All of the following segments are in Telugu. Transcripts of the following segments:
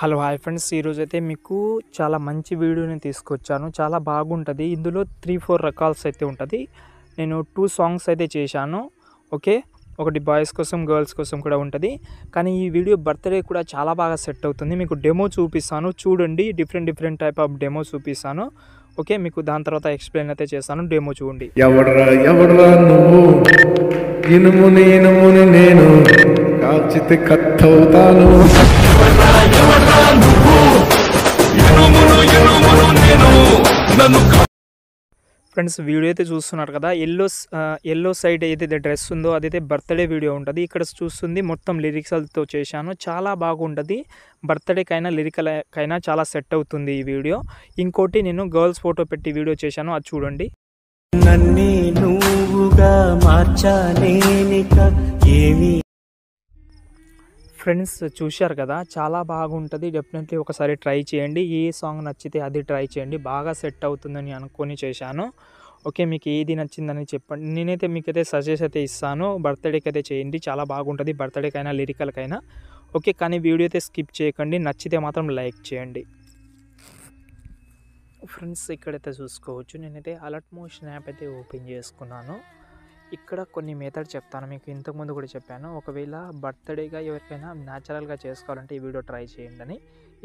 హలో హాయ్ ఫ్రెండ్స్ ఈరోజు అయితే మీకు చాలా మంచి వీడియోని తీసుకొచ్చాను చాలా బాగుంటుంది ఇందులో త్రీ ఫోర్ రకాల్స్ అయితే ఉంటుంది నేను టూ సాంగ్స్ అయితే చేశాను ఓకే ఒకటి బాయ్స్ కోసం గర్ల్స్ కోసం కూడా ఉంటుంది కానీ ఈ వీడియో బర్త్డే కూడా చాలా బాగా సెట్ అవుతుంది మీకు డెమో చూపిస్తాను చూడండి different different type of demo చూపిస్తాను ఓకే మీకు దాని తర్వాత ఎక్స్ప్లెయిన్ అయితే చేస్తాను డెమో చూడండి ఎవడరా ఎవడరా నువ్వు ఇనుముని ఇనుముని నేను ఫ్రెండ్స్ వీడియో అయితే చూస్తున్నారు కదా ఎల్లో ఎల్లో సైడ్ ఏదైతే డ్రెస్ ఉందో అదైతే బర్త్డే వీడియో ఉంటుంది ఇక్కడ చూస్తుంది మొత్తం లిరిక్స్తో చేశాను చాలా బాగుంటుంది బర్త్డేకైనా లిరికలకైనా చాలా సెట్ అవుతుంది ఈ వీడియో ఇంకోటి నేను గర్ల్స్ ఫోటో పెట్టి వీడియో చేశాను అది చూడండి నన్నే నువ్వుగా మార్చానేనిక ఫ్రెండ్స్ చూశారు కదా చాలా బాగుంటుంది డెఫినెట్లీ ఒకసారి ట్రై చేయండి ఏ సాంగ్ నచ్చితే అది ట్రై చేయండి బాగా సెట్ అవుతుందని అనుకొని చేశాను ఓకే మీకు ఏది నచ్చిందని చెప్పండి నేనైతే మీకైతే సజెస్ట్ అయితే ఇస్తాను బర్త్డేకి అయితే చేయండి చాలా బాగుంటుంది బర్త్డేకైనా లిరికల్కైనా ఓకే కానీ వీడియో అయితే స్కిప్ చేయకండి నచ్చితే మాత్రం లైక్ చేయండి ఫ్రెండ్స్ ఇక్కడైతే చూసుకోవచ్చు నేనైతే అలర్ట్ మోషన్ యాప్ అయితే ఓపెన్ చేసుకున్నాను ఇక్కడ కొన్ని మెథడ్ చెప్తాను మీకు ఇంతకుముందు కూడా చెప్పాను ఒకవేళ బర్త్డేగా ఎవరికైనా న్యాచురల్గా చేసుకోవాలంటే ఈ వీడియో ట్రై చేయండి అని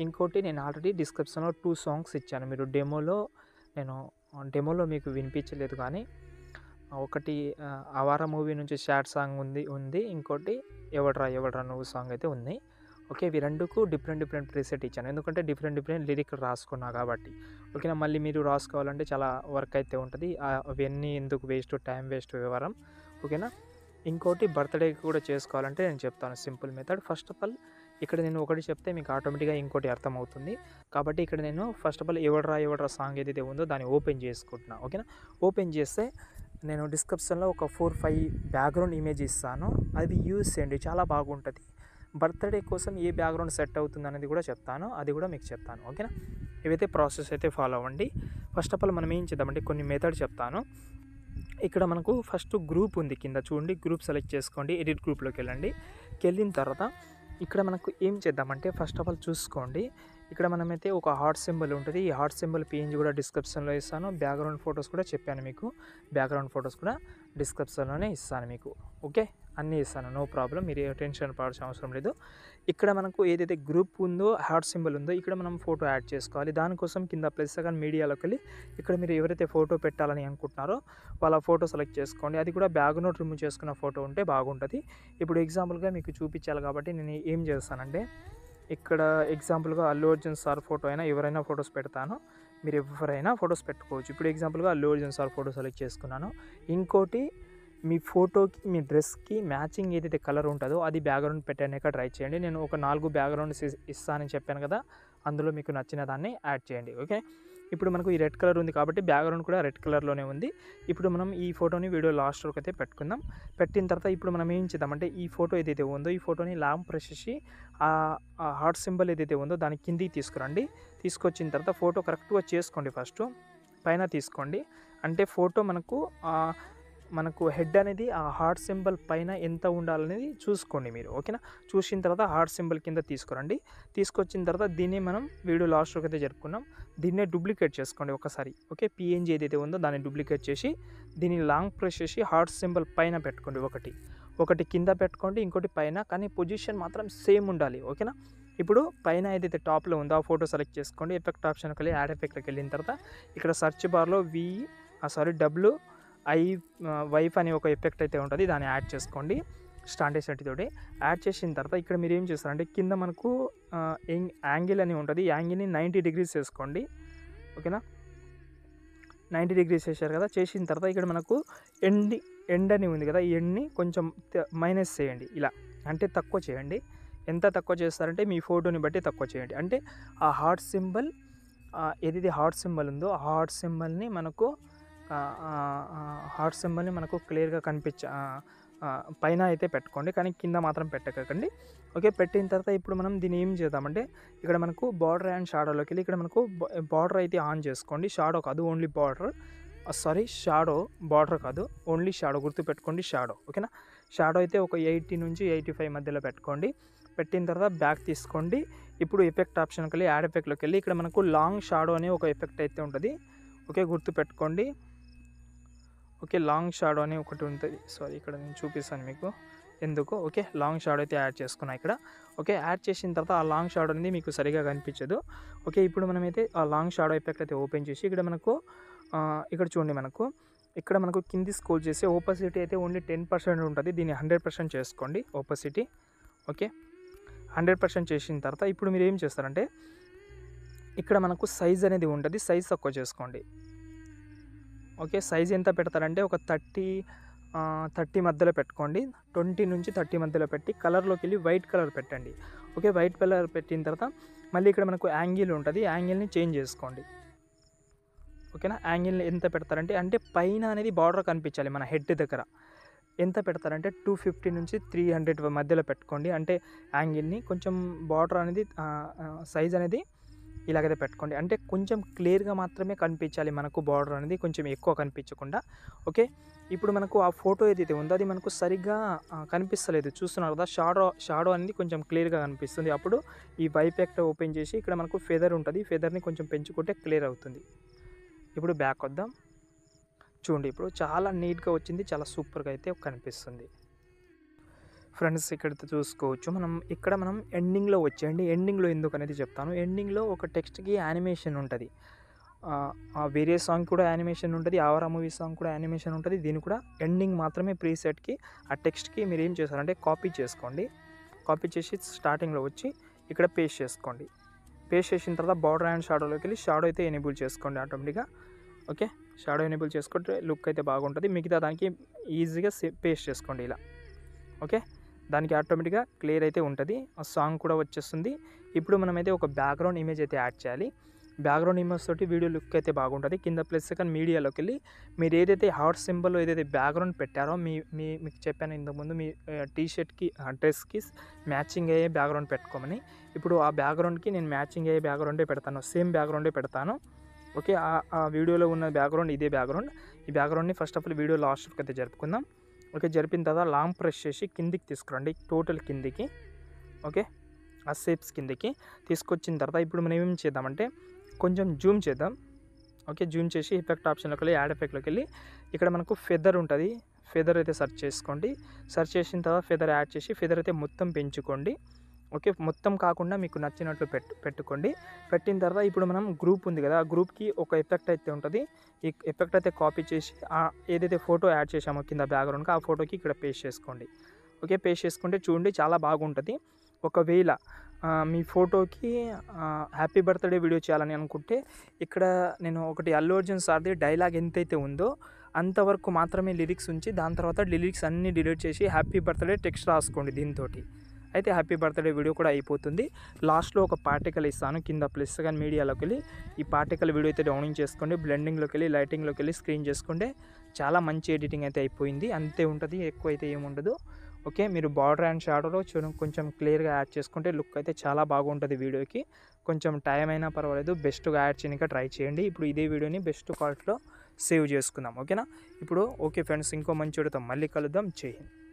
ఇంకోటి నేను ఆల్రెడీ డిస్క్రిప్షన్లో టూ సాంగ్స్ ఇచ్చాను మీరు డెమోలో నేను డెమోలో మీకు వినిపించలేదు కానీ ఒకటి అవార మూవీ నుంచి షార్ట్ సాంగ్ ఉంది ఉంది ఇంకోటి ఎవడ్రా ఎవడ్రా నువ్వు సాంగ్ అయితే ఉంది ఓకే ఇవి రెండుకు డిఫరెంట్ డిఫరెంట్ ప్రీసెట్ ఇచ్చాను ఎందుకంటే డిఫరెంట్ డిఫరెంట్ లిరిక్ రాసుకున్నా కాబట్టి ఓకేనా మళ్ళీ మీరు రాసుకోవాలంటే చాలా వర్క్ అయితే ఉంటుంది అవన్నీ ఎందుకు వేస్ట్ టైం వేస్ట్ వివరం ఓకేనా ఇంకోటి బర్త్డే కూడా చేసుకోవాలంటే నేను చెప్తాను simple method first of all ఇక్కడ నేను ఒకటి చెప్తే మీకు ఆటోమేటిక్గా ఇంకోటి అర్థమవుతుంది కాబట్టి ఇక్కడ నేను ఫస్ట్ ఆఫ్ ఆల్ ఎవడరా ఎవడరా సాంగ్ ఏదైతే ఉందో దాన్ని ఓపెన్ చేసుకుంటున్నా ఓకేనా ఓపెన్ చేస్తే నేను డిస్క్రిప్షన్లో ఒక ఫోర్ ఫైవ్ బ్యాక్గ్రౌండ్ ఇమేజ్ ఇస్తాను అది యూస్ చేయండి చాలా బాగుంటుంది బర్త్డే కోసం ఏ బ్యాక్గ్రౌండ్ సెట్ అవుతుంది అనేది కూడా చెప్తాను అది కూడా మీకు చెప్తాను ఓకేనా ఏవైతే ప్రాసెస్ అయితే ఫాలో అవ్వండి ఫస్ట్ ఆఫ్ ఆల్ మనం ఏం చేద్దామంటే కొన్ని మెథడ్ చెప్తాను ఇక్కడ మనకు ఫస్ట్ గ్రూప్ ఉంది కింద చూడండి గ్రూప్ సెలెక్ట్ చేసుకోండి ఎడిట్ గ్రూప్లోకి వెళ్ళండి వెళ్ళిన తర్వాత ఇక్కడ మనకు ఏం చేద్దామంటే ఫస్ట్ ఆఫ్ ఆల్ చూసుకోండి ఇక్కడ మనమైతే ఒక హార్ట్ సింబల్ ఉంటుంది ఈ హార్ట్ సింబల్ పీఎన్జీ కూడా డిస్క్రిప్షన్లో ఇస్తాను బ్యాక్గ్రౌండ్ ఫొటోస్ కూడా చెప్పాను మీకు బ్యాక్గ్రౌండ్ ఫొటోస్ కూడా డిస్క్రిప్షన్లోనే ఇస్తాను మీకు ఓకే అన్నీ ఇస్తాను నో ప్రాబ్లం మీరు టెన్షన్ పడాల్సిన అవసరం లేదు ఇక్కడ మనకు ఏదైతే గ్రూప్ ఉందో హార్ట్ సింబల్ ఉందో ఇక్కడ మనం ఫోటో యాడ్ చేసుకోవాలి దానికోసం కింద ప్లస్ సెకండ్ మీడియాలోకి వెళ్ళి ఇక్కడ మీరు ఎవరైతే ఫోటో పెట్టాలని అనుకుంటున్నారో వాళ్ళ ఫోటో సెలెక్ట్ చేసుకోండి అది కూడా బ్యాగ్ నోట్ రిమూవ్ చేసుకున్న ఫోటో ఉంటే బాగుంటుంది ఇప్పుడు ఎగ్జాంపుల్గా మీకు చూపించాలి కాబట్టి నేను ఏం చేస్తానంటే ఇక్కడ ఎగ్జాంపుల్గా అల్లు అర్జున్ సార్ ఫోటో అయినా ఎవరైనా ఫొటోస్ పెడతాను మీరు ఎవరైనా ఫొటోస్ పెట్టుకోవచ్చు ఇప్పుడు ఎగ్జాంపుల్గా Allu Arjun sir photo select చేసుకున్నాను ఇంకోటి మీ ఫోటోకి మీ డ్రెస్కి మ్యాచింగ్ ఏదైతే కలర్ ఉంటుందో అది బ్యాక్గ్రౌండ్ పెట్టాక ట్రై చేయండి నేను ఒక నాలుగు బ్యాక్గ్రౌండ్స్ ఇస్తానని చెప్పాను కదా అందులో మీకు నచ్చిన దాన్ని యాడ్ చేయండి ఓకే ఇప్పుడు మనకు ఈ రెడ్ కలర్ ఉంది కాబట్టి బ్యాక్గ్రౌండ్ కూడా రెడ్ కలర్లోనే ఉంది ఇప్పుడు మనం ఈ ఫోటోని వీడియో లాస్ట్ వరకు అయితే పెట్టుకుందాం పెట్టిన తర్వాత ఇప్పుడు మనం ఏం చేద్దామంటే ఈ ఫోటో ఏదైతే ఉందో ఈ ఫోటోని లాంప్ ప్రెస్ చేసి ఆ హార్ట్ సింబల్ ఏదైతే ఉందో దాని కిందికి తీసుకురండి తీసుకొచ్చిన తర్వాత ఫోటో కరెక్ట్గా చేసుకోండి ఫస్ట్ పైన తీసుకోండి అంటే ఫోటో మనకు మనకు హెడ్ అనేది ఆ హార్ట్ సింబల్ పైన ఎంత ఉండాలనేది చూసుకోండి మీరు ఓకేనా చూసిన తర్వాత హార్ట్ సింబల్ కింద తీసుకురండి తీసుకొచ్చిన తర్వాత దీన్ని మనం వీడియో లాస్ట్ వరకు అయితే జరుపుకున్నాం దీన్నే డూప్లికేట్ చేసుకోండి ఒకసారి ఓకే పిఎన్జీ ఏదైతే ఉందో దాన్ని డూప్లికేట్ చేసి దీన్ని లాంగ్ ప్రెస్ చేసి హార్ట్ సింబల్ పైన పెట్టుకోండి ఒకటి ఒకటి కింద పెట్టుకోండి ఇంకోటి పైన కానీ పొజిషన్ మాత్రం సేమ్ ఉండాలి ఓకేనా ఇప్పుడు పైన ఏదైతే టాప్లో ఉందో ఆ ఫోటో సెలెక్ట్ చేసుకోండి ఎఫెక్ట్ ఆప్షన్కి వెళ్ళి యాడ్ ఎఫెక్ట్కి వెళ్ళిన తర్వాత ఇక్కడ సర్చ్ బార్లో వి సారీ డబ్ల్యూ ఐ వైఫ్ అనే ఒక ఎఫెక్ట్ అయితే ఉంటుంది దాన్ని యాడ్ చేసుకోండి స్టాండేసెట్ తోటి యాడ్ చేసిన తర్వాత ఇక్కడ మీరు ఏం చేస్తారంటే కింద మనకు యాంగిల్ అని ఉంటుంది యాంగిల్ని నైంటీ డిగ్రీస్ చేసుకోండి ఓకేనా నైంటీ డిగ్రీస్ చేశారు కదా చేసిన తర్వాత ఇక్కడ మనకు ఎండి ఎండ్ అని ఉంది కదా ఈ ఎండ్ని కొంచెం మైనస్ చేయండి ఇలా అంటే తక్కువ చేయండి ఎంత తక్కువ చేస్తారంటే మీ ఫోటోని బట్టి తక్కువ చేయండి అంటే ఆ హార్ట్ సింబల్ ఏదైతే హార్ట్ సింబల్ ఉందో ఆ హార్ట్ సింబల్ని మనకు హార్ట్ సింబల్ని మనకు క్లియర్గా కనిపించ పైన అయితే పెట్టుకోండి కానీ కింద మాత్రం పెట్టకండి ఓకే పెట్టిన తర్వాత ఇప్పుడు మనం దీన్ని ఏం చేద్దామంటే ఇక్కడ మనకు బార్డర్ అండ్ షాడోలోకి వెళ్ళి ఇక్కడ మనకు బార్డర్ అయితే ఆన్ చేసుకోండి షాడో కాదు only border sorry shadow border కాదు ఓన్లీ షాడో గుర్తుపెట్టుకోండి షాడో ఓకేనా షాడో అయితే ఒక ఎయిటీ నుంచి ఎయిటీ ఫైవ్ మధ్యలో పెట్టుకోండి పెట్టిన తర్వాత బ్యాక్ తీసుకోండి ఇప్పుడు ఎఫెక్ట్ ఆప్షన్కి వెళ్ళి యాడ్ ఎఫెక్ట్లోకి వెళ్ళి ఇక్కడ మనకు లాంగ్ షాడో అనే ఒక ఎఫెక్ట్ అయితే ఉంటుంది ఓకే గుర్తు పెట్టుకోండి ఓకే లాంగ్ షాడో అని ఒకటి ఉంటుంది సారీ ఇక్కడ నేను చూపిస్తాను మీకు ఎందుకు ఓకే లాంగ్ షాడో అయితే యాడ్ చేసుకున్నాను ఇక్కడ ఓకే యాడ్ చేసిన తర్వాత ఆ లాంగ్ షాడో అనేది మీకు సరిగా కనిపించదు ఓకే ఇప్పుడు మనమైతే ఆ లాంగ్ షాడో ఎఫెక్ట్ అయితే ఓపెన్ చేసి ఇక్కడ మనకు ఇక్కడ చూడండి మనకు ఇక్కడ మనకు కింది స్కోల్ చేసి ఓపోసిటీ అయితే ఓన్లీ టెన్ పర్సెంట్ ఉంటుంది దీన్ని హండ్రెడ్ పర్సెంట్ చేసుకోండి ఓపోసిటీ ఓకే హండ్రెడ్ పర్సెంట్ చేసిన తర్వాత ఇప్పుడు మీరు ఏం చేస్తారంటే ఇక్కడ మనకు సైజ్ అనేది ఉంటుంది సైజ్ తక్కువ చేసుకోండి ఓకే సైజ్ ఎంత పెడతారంటే ఒక థర్టీ థర్టీ మధ్యలో పెట్టుకోండి ట్వంటీ నుంచి థర్టీ మధ్యలో పెట్టి కలర్లోకి వెళ్ళి వైట్ కలర్ పెట్టండి ఓకే వైట్ కలర్ పెట్టిన తర్వాత మళ్ళీ ఇక్కడ మనకు యాంగిల్ ఉంటుంది యాంగిల్ని చేంజ్ చేసుకోండి ఓకేనా యాంగిల్ని ఎంత పెడతారంటే అంటే పైన అనేది బార్డర్ కనిపించాలి మన హెడ్ దగ్గర ఎంత పెడతారంటే టూ ఫిఫ్టీ నుంచి త్రీ హండ్రెడ్ మధ్యలో పెట్టుకోండి అంటే యాంగిల్ని కొంచెం బార్డర్ అనేది సైజ్ అనేది ఇలాగైతే పెట్టుకోండి అంటే కొంచెం క్లియర్గా మాత్రమే కనిపించాలి మనకు బార్డర్ అనేది కొంచెం ఎక్కువ కనిపించకుండా ఓకే ఇప్పుడు మనకు ఆ ఫోటో ఏదైతే ఉందో అది మనకు సరిగ్గా కనిపిస్తలేదు చూస్తున్నారు కదా షాడో షాడో అనేది కొంచెం క్లియర్గా కనిపిస్తుంది అప్పుడు ఈ బైపెక్ట్ ఓపెన్ చేసి ఇక్కడ మనకు ఫెదర్ ఉంటుంది ఫెదర్ని కొంచెం పెంచుకుంటే క్లియర్ అవుతుంది ఇప్పుడు బ్యాక్ వద్దాం చూడండి ఇప్పుడు చాలా నీట్గా వచ్చింది చాలా సూపర్గా అయితే కనిపిస్తుంది ఫ్రెండ్స్ ఇక్కడ చూసుకోవచ్చు మనం ఇక్కడ మనం ఎండింగ్లో వచ్చేయండి ఎండింగ్లో ఎందుకు అనేది చెప్తాను ఎండింగ్లో ఒక టెక్స్ట్కి యానిమేషన్ ఉంటుంది ఆ వేరే సాంగ్ కూడా యానిమేషన్ ఉంటుంది ఆవరా మూవీ సాంగ్ కూడా యానిమేషన్ ఉంటుంది దీని కూడా ఎండింగ్ మాత్రమే ప్రీసెట్కి ఆ టెక్స్ట్కి మీరు ఏం చేస్తారంటే కాపీ చేసుకోండి కాపీ చేసి స్టార్టింగ్లో వచ్చి ఇక్కడ పేస్ట్ చేసుకోండి పేస్ట్ చేసిన తర్వాత బార్డర్ అండ్ షాడోలోకి వెళ్ళి షాడో అయితే ఎనేబుల్ చేసుకోండి ఆటోమేటిక్గా ఓకే షాడో ఎనేబుల్ చేసుకుంటే లుక్ అయితే బాగుంటుంది మిగతా దానికి ఈజీగా పేస్ట్ చేసుకోండి ఇలా ఓకే దానికి ఆటోమేటిక్గా క్లియర్ అయితే ఉంటుంది ఆ సాంగ్ కూడా వచ్చేస్తుంది ఇప్పుడు మనమైతే ఒక బ్యాక్గ్రౌండ్ ఇమేజ్ అయితే యాడ్ చేయాలి బ్యాక్గ్రౌండ్ ఇమేజ్ తోటి వీడియో లుక్ అయితే బాగుంటుంది కింద ప్లస్ సెకండ్ మీడియాలోకి వెళ్ళి మీరు ఏదైతే హార్ట్ సింబల్ ఏదైతే బ్యాక్గ్రౌండ్ పెట్టారో మీ మీ మీకు చెప్పాను ఇంతకుముందు మీ టీ షర్ట్కి డ్రెస్కి మ్యాచింగ్ అయ్యే బ్యాక్గ్రౌండ్ పెట్టుకోమని ఇప్పుడు ఆ బ్యాక్గ్రౌండ్కి నేను మ్యాచింగ్ అయ్యే బ్యాక్గ్రౌండే పెడతాను సేమ్ బ్యాక్గ్రౌండే పెడతాను ఓకే ఆ వీడియోలో ఉన్న బ్యాక్గ్రౌండ్ ఇదే బ్యాక్గ్రౌండ్ ఈ బ్యాక్గ్రౌండ్ని ఫస్ట్ ఆఫ్ ఆల్ వీడియో లాస్ట్కి అయితే జరుపుకుందాం ఓకే జరిపిన తర్వాత లాంగ్ ప్రెస్ చేసి కిందికి తీసుకురండి టోటల్ కిందికి ఓకే ఆ షేప్స్ కిందికి తీసుకొచ్చిన తర్వాత ఇప్పుడు మనం ఏం చేద్దామంటే కొంచెం జూమ్ చేద్దాం ఓకే జూమ్ చేసి ఎఫెక్ట్ ఆప్షన్లోకి వెళ్ళి యాడ్ ఎఫెక్ట్లోకి వెళ్ళి ఇక్కడ మనకు ఫెదర్ ఉంటుంది ఫెదర్ అయితే సెర్చ్ చేసుకోండి సర్చ్ చేసిన తర్వాత ఫెదర్ యాడ్ చేసి ఫెదర్ అయితే మొత్తం పెంచుకోండి ఓకే మొత్తం కాకుండా మీకు నచ్చినట్లు పెట్టు పెట్టుకోండి పెట్టిన తర్వాత ఇప్పుడు మనం గ్రూప్ ఉంది కదా ఆ గ్రూప్కి ఒక ఎఫెక్ట్ అయితే ఉంటుంది ఈ ఎఫెక్ట్ అయితే కాపీ చేసి ఏదైతే ఫోటో యాడ్ చేసామో కింద బ్యాక్గ్రౌండ్కి ఆ ఫోటోకి ఇక్కడ పేస్ట్ చేసుకోండి ఓకే పేస్ట్ చేసుకుంటే చూడండి చాలా బాగుంటుంది ఒకవేళ మీ ఫోటోకి హ్యాపీ బర్త్డే వీడియో చేయాలని అనుకుంటే ఇక్కడ నేను ఒకటి అల్లు అర్జున్ సార్ది డైలాగ్ ఎంతైతే ఉందో అంతవరకు మాత్రమే లిరిక్స్ ఉంచి దాని తర్వాత లిరిక్స్ అన్నీ డిలీట్ చేసి హ్యాపీ బర్త్డే టెక్స్ట్ రాసుకోండి దీంతో అయితే హ్యాపీ బర్త్డే వీడియో కూడా అయిపోతుంది లాస్ట్లో ఒక పార్టికల్ ఇస్తాను కింద ప్లస్ కానీ మీడియాలోకి వెళ్ళి ఈ పార్టికల్ వీడియో అయితే డౌనింగ్ చేసుకోండి బ్లెండింగ్లోకి వెళ్ళి లైటింగ్లోకి వెళ్ళి స్క్రీన్ చేసుకుంటే చాలా మంచి ఎడిటింగ్ అయితే అయిపోయింది అంతే ఉంటుంది ఎక్కువ అయితే ఏముండదు ఓకే మీరు బార్డర్ అండ్ షాడోలో చూడం కొంచెం క్లియర్గా యాడ్ చేసుకుంటే లుక్ అయితే చాలా బాగుంటుంది వీడియోకి కొంచెం టైం అయినా పర్వాలేదు బెస్ట్గా యాడ్ చేయడానికి ట్రై చేయండి ఇప్పుడు ఇదే వీడియోని బెస్ట్ క్వాలిటీలో సేవ్ చేసుకుందాం ఓకేనా ఇప్పుడు ఓకే ఫ్రెండ్స్ ఇంకో మంచి చూడతాం మళ్ళీ కలుద్దాం చేయండి